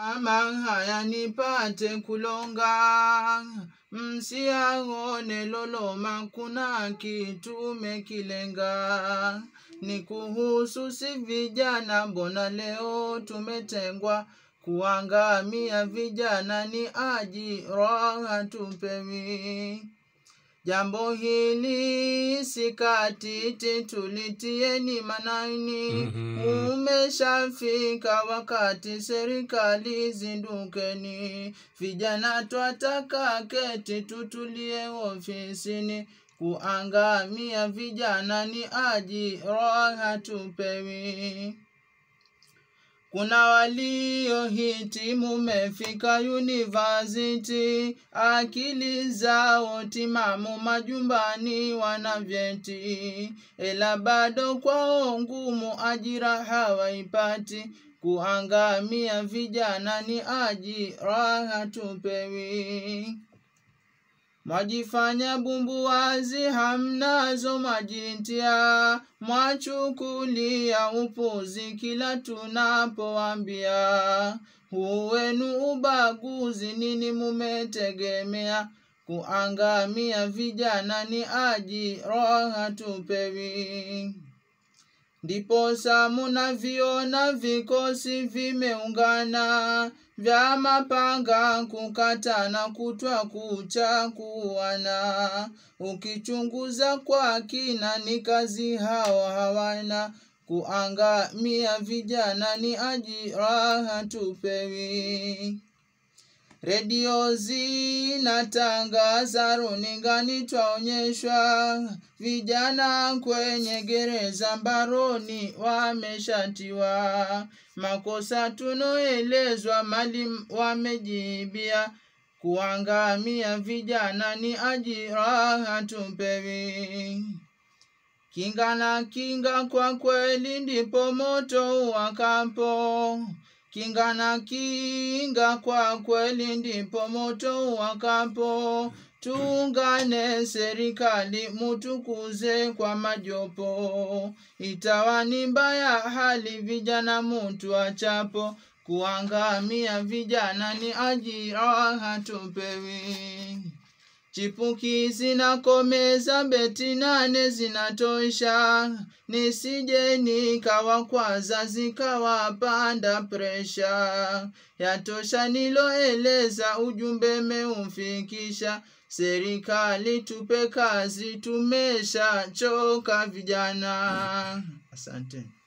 haya nipate kulonga, msiaone loloma, kuna kitu mekilenga. Ni kuhusu si vijana, mbona leo tumetengwa? Kuangamia vijana ni ajira hatupewi. Jambo hili sikatiti, tulitieni manani. mm -hmm. Umeshafika wakati serikali zindukeni, vijana twataka keti, tutulie ofisini kuangamia vijana ni ajira hatupewi. Kuna waliohitimu mefika university, akili zao timamu majumbani wana vyeti, ila bado kwao ngumu, ajira hawaipati. Kuangamia vijana ni ajira hatupewi. Mwajifanya bumbuazi hamnazo majintia, mwachukulia upuzi kila tunapoambia. Huu wenu ubaguzi nini mumetegemea? Kuangamia vijana ni aji roha tupewi ndiposa munaviona vikosi vimeungana vya mapanga kukatana kutwa kuwana. Ukichunguza kwa kina, ni kazi hao hawana kuangamia. Vijana ni ajira hatupewi. Redio zinatangaza, runingani twaonyeshwa, vijana kwenye gereza mbaroni wameshatiwa, makosa tunoelezwa mali wamejibia, kuangamia vijana ni ajira hatupewi. Kinga na kinga kwa kweli, ndipo moto uwakapo Kinga na kinga kwa kweli, ndipo moto wakapo. Tuungane serikali, mutukuze kwa majopo. Itawani mbaya hali, vijana mutu achapo. Kuangamia vijana ni ajira hatupewi. Chipuki zinakomeza beti nane zinatosha, nisije nikawa kwaza zikawapanda presha. Yatosha niloeleza, ujumbe meumfikisha. Serikali tupe kazi, tumeshachoka vijana. Asante.